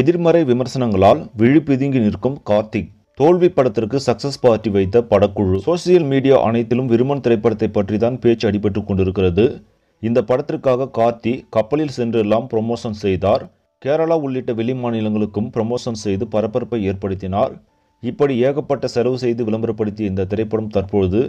எதிர்மறை விமர்சனங்களால் விழி பிதுங்கி நிற்கும் கார்த்திக் தோல்வி படத்திற்கு சக்சஸ் பார்ட்டி வைத்த படக்குழு சோசியல் மீடியா அனைத்திலும் விருமன் திரைப்படத்தை பற்றி தான் பேச்சு அடிபட்டு கொண்டிருக்கிறது இந்த படத்திற்காக கார்த்தி கப்பலில் சென்றெல்லாம் ப்ரொமோஷன் செய்தார் கேரளா உள்ளிட்ட வெளி மாநிலங்களுக்கும் ப்ரமோஷன் செய்து பரபரப்பை ஏற்படுத்தினார் இப்படி ஏகப்பட்ட செலவு செய்து விளம்பரப்படுத்திய இந்த திரைப்படம் தற்பொழுது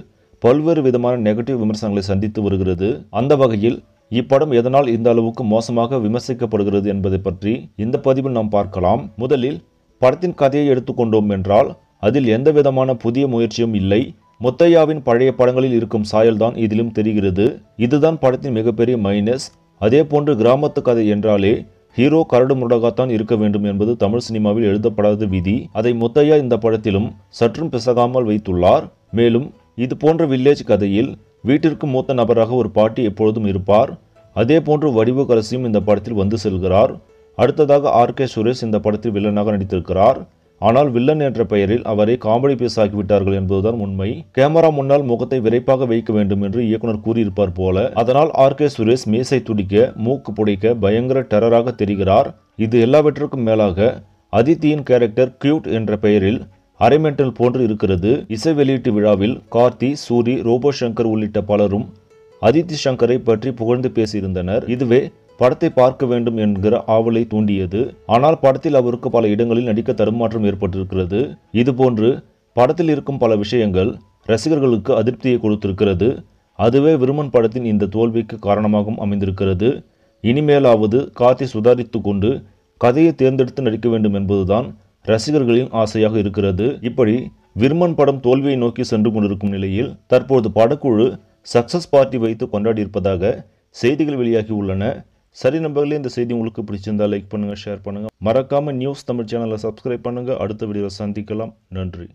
பல்வேறு விதமான நெகட்டிவ் விமர்சனங்களை சந்தித்து வருகிறது அந்த வகையில் இப்படம் எதனால் இந்த அளவுக்கு மோசமாக விமர்சிக்கப்படுகிறது என்பதை பற்றி இந்த பதிவில் நாம் பார்க்கலாம் முதலில் படத்தின் கதையை எடுத்துக்கொண்டோம் என்றால் அதில் எந்தவிதமான புதிய முயற்சியும் இல்லை முத்தையாவின் பழைய படங்களில் இருக்கும் சாயல்தான் இதிலும் தெரிகிறது இதுதான் படத்தின் மிகப்பெரிய மைனஸ் அதே போன்று கிராமத்து கதை என்றாலே ஹீரோ கரடு முடகாத்தான் இருக்க வேண்டும் என்பது தமிழ் சினிமாவில் எழுதப்படாத விதி அதை முத்தையா இந்த படத்திலும் சற்றும் பிசகாமல் வைத்துள்ளார் மேலும் இது போன்ற வில்லேஜ் கதையில் வீட்டிற்கு மூத்த நபராக ஒரு பாட்டி எப்பொழுதும் இருப்பார் அதே போன்று கரசியும் இந்த படத்தில் வந்து செல்கிறார் அடுத்ததாக ஆர் கே சுரேஷ் இந்த படத்தில் வில்லனாக நடித்திருக்கிறார் ஆனால் வில்லன் என்ற பெயரில் அவரை காமெடி ஆக்கிவிட்டார்கள் என்பதுதான் உண்மை கேமரா முன்னால் முகத்தை விரைப்பாக வைக்க வேண்டும் என்று இயக்குனர் கூறியிருப்பார் போல அதனால் ஆர் கே சுரேஷ் மீசை துடிக்க மூக்கு புடைக்க பயங்கர டெரராக தெரிகிறார் இது எல்லாவற்றிற்கும் மேலாக அதித்தியின் கேரக்டர் கியூட் என்ற பெயரில் அரைமெண்டல் போன்று இருக்கிறது இசை வெளியீட்டு விழாவில் கார்த்தி சூரி ரோபோ சங்கர் உள்ளிட்ட பலரும் அதித்தி சங்கரை பற்றி புகழ்ந்து பேசியிருந்தனர் இதுவே படத்தை பார்க்க வேண்டும் என்கிற ஆவலை தூண்டியது ஆனால் படத்தில் அவருக்கு பல இடங்களில் நடிக்க தருமாற்றம் ஏற்பட்டிருக்கிறது இதுபோன்று படத்தில் இருக்கும் பல விஷயங்கள் ரசிகர்களுக்கு அதிருப்தியை கொடுத்திருக்கிறது அதுவே விருமன் படத்தின் இந்த தோல்விக்கு காரணமாகவும் அமைந்திருக்கிறது இனிமேலாவது காத்தை சுதாரித்து கொண்டு கதையை தேர்ந்தெடுத்து நடிக்க வேண்டும் என்பதுதான் ரசிகர்களின் ஆசையாக இருக்கிறது இப்படி விருமன் படம் தோல்வியை நோக்கி சென்று கொண்டிருக்கும் நிலையில் தற்போது படக்குழு சக்ஸஸ் பார்ட்டி வைத்து கொண்டாடி இருப்பதாக செய்திகள் வெளியாகி உள்ளன சரி நம்பர்களே இந்த செய்தி உங்களுக்கு பிடிச்சிருந்தால் லைக் பண்ணுங்கள் ஷேர் பண்ணுங்கள் மறக்காமல் நியூஸ் தமிழ் சேனலை சப்ஸ்கிரைப் பண்ணுங்கள் அடுத்த வீடியோவில் சந்திக்கலாம் நன்றி